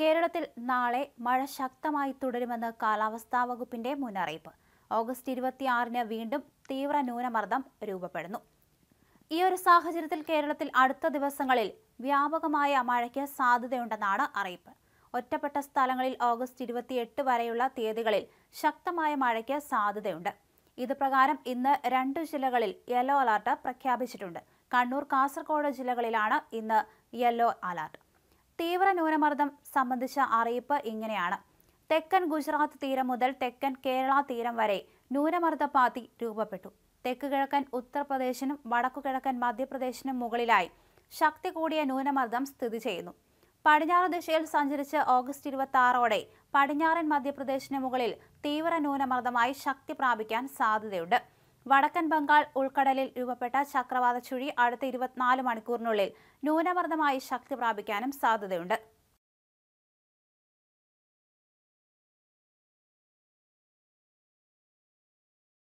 കേരളത്തിൽ നാളെ മഴ ശക്തമായി തുടരുമെന്ന് കാലാവസ്ഥാ വകുപ്പിന്റെ മുന്നറിയിപ്പ് ഓഗസ്റ്റ് ഇരുപത്തിയാറിന് വീണ്ടും തീവ്ര ന്യൂനമർദ്ദം രൂപപ്പെടുന്നു ഈ ഒരു സാഹചര്യത്തിൽ കേരളത്തിൽ അടുത്ത ദിവസങ്ങളിൽ വ്യാപകമായ മഴയ്ക്ക് സാധ്യതയുണ്ടെന്നാണ് അറിയിപ്പ് ഒറ്റപ്പെട്ട സ്ഥലങ്ങളിൽ ഓഗസ്റ്റ് ഇരുപത്തിയെട്ട് വരെയുള്ള തീയതികളിൽ ശക്തമായ മഴയ്ക്ക് സാധ്യതയുണ്ട് ഇത് പ്രകാരം ഇന്ന് രണ്ട് ജില്ലകളിൽ യെല്ലോ അലർട്ട് പ്രഖ്യാപിച്ചിട്ടുണ്ട് കണ്ണൂർ കാസർഗോഡ് ജില്ലകളിലാണ് ഇന്ന് യെല്ലോ അലർട്ട് തീവ്ര ന്യൂനമർദ്ദം സംബന്ധിച്ച അറിയിപ്പ് ഇങ്ങനെയാണ് തെക്കൻ ഗുജറാത്ത് തീരം മുതൽ തെക്കൻ കേരള തീരം വരെ ന്യൂനമർദ്ദപാതി രൂപപ്പെട്ടു തെക്ക് കിഴക്കൻ ഉത്തർപ്രദേശിനും വടക്കു കിഴക്കൻ മധ്യപ്രദേശിനും മുകളിലായി ശക്തി കൂടിയ ന്യൂനമർദ്ദം സ്ഥിതി ചെയ്യുന്നു പടിഞ്ഞാറ് ദിശയിൽ സഞ്ചരിച്ച് ഓഗസ്റ്റ് ഇരുപത്തി ആറോടെ പടിഞ്ഞാറൻ മധ്യപ്രദേശിന് മുകളിൽ തീവ്ര ന്യൂനമർദ്ദമായി ശക്തി പ്രാപിക്കാൻ സാധ്യതയുണ്ട് വടക്കൻ ബംഗാൾ ഉൾക്കടലിൽ രൂപപ്പെട്ട ചക്രവാത ചുഴി അടുത്ത ഇരുപത്തിനാല് മണിക്കൂറിനുള്ളിൽ ന്യൂനമർദ്ദമായി ശക്തി പ്രാപിക്കാനും സാധ്യതയുണ്ട്